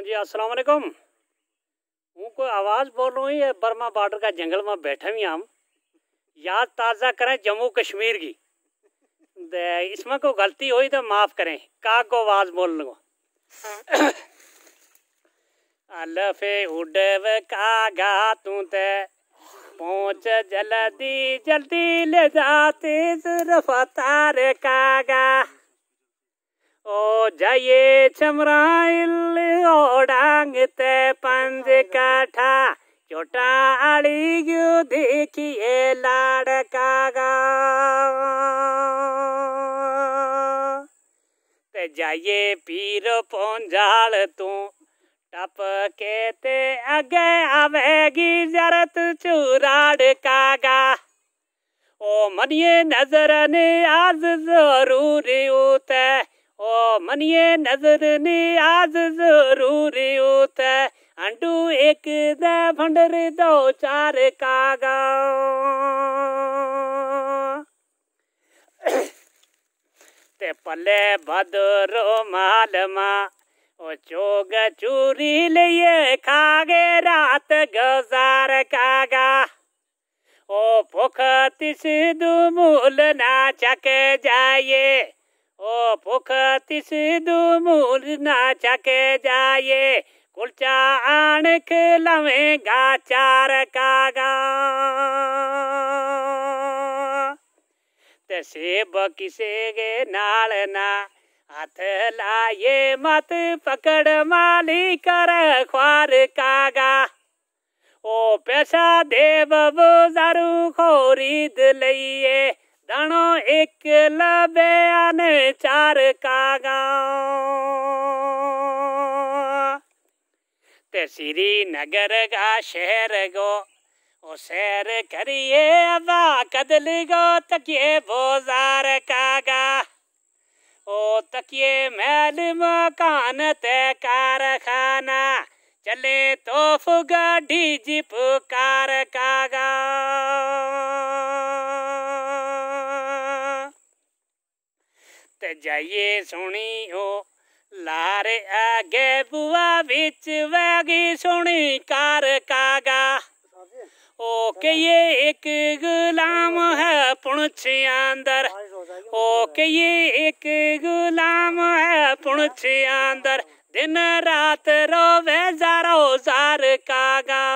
हाँ जी अस्सलाम वालेकुम हूँ कोई आवाज़ बोल रहा हूँ ये बर्मा बॉर्डर का जंगल में बैठे हुए हम याद ताज़ा करें जम्मू कश्मीर की इसमें कोई गलती हुई तो माफ़ करें काग को आवाज़ बोल लो अलफे उडव कागा तू ते पहुँच जल्दी जल्दी ले जाते रफा तारे कागा जाइए चमराइल ओडांगते पंज काठा चोटाड़ी गु देखिए लाड़का गा ते जाइए पीर पोंजाल तू टप के ते अगे आवेगी जरत चूराड़ कागा ओ मनिए नजर ने आज जरूर उतर ओ मनिए नजर आज जरूरी उते अंडू एक दे भंडर दो चार कागा ते पले बदरो मालमा ओ चोग चूरी लिए खागे रात गुजार कागा ओ भुख तिस दुमूल ना चक जाए ओ भूख तिसदू मूल ना चके जाए कुलचा आण खिलावेगा चार कागा ते सेब किसे गे नाल ना हाथ लाए मत पकड़ माली कर ख्वार कागा ओ पैसा देव बजारू खोरीद लइए दानो एक लबे आने चार का ते ते श्रीनगर का शहर गो ओ सैर करिए अबा कदल गो तकिए बोजार कागा ओ तकिए मैल मकान ते कारखाना चले तो फुगा जीप कार कागा जाइए सुनी हो लारे आगे बुआ बिच वैगी सुनी कार कागा ओ के ये एक गुलाम है पुणछी अंदर ओ के ये एक गुलाम है पुणछी अंदर दिन रात रोवे जारो जार कागा